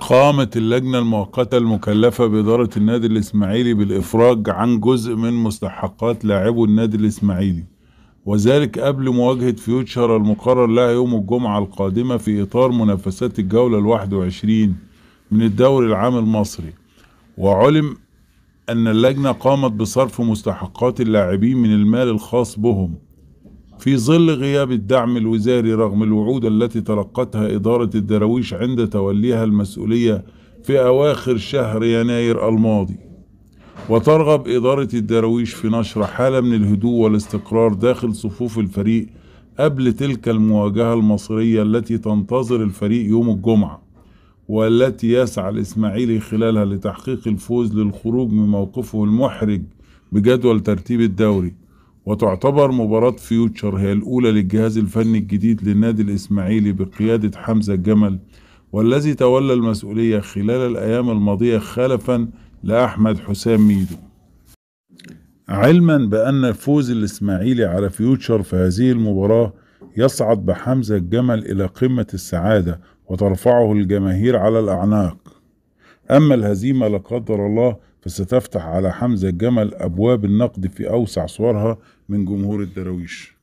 قامت اللجنة المؤقتة المكلفة بإدارة النادي الإسماعيلي بالإفراج عن جزء من مستحقات لاعبو النادي الإسماعيلي وذلك قبل مواجهة فيوتشر المقرر لها يوم الجمعة القادمة في إطار منافسات الجولة الواحد وعشرين من الدوري العام المصري وعلم أن اللجنة قامت بصرف مستحقات اللاعبين من المال الخاص بهم في ظل غياب الدعم الوزاري رغم الوعود التي تلقتها إدارة الدراويش عند توليها المسؤولية في أواخر شهر يناير الماضي وترغب إدارة الدراويش في نشر حالة من الهدوء والاستقرار داخل صفوف الفريق قبل تلك المواجهة المصرية التي تنتظر الفريق يوم الجمعة والتي يسعى الإسماعيلي خلالها لتحقيق الفوز للخروج من موقفه المحرج بجدول ترتيب الدوري وتعتبر مباراة فيوتشر هي الأولى للجهاز الفني الجديد للنادي الإسماعيلي بقيادة حمزة الجمل والذي تولى المسؤولية خلال الأيام الماضية خلفا لأحمد حسام ميدو علما بأن فوز الإسماعيلي على فيوتشر في هذه المباراة يصعد بحمزة الجمل إلى قمة السعادة وترفعه الجماهير على الأعناق أما الهزيمة لا قدر الله فستفتح على حمزة الجمل أبواب النقد في أوسع صورها من جمهور الدراويش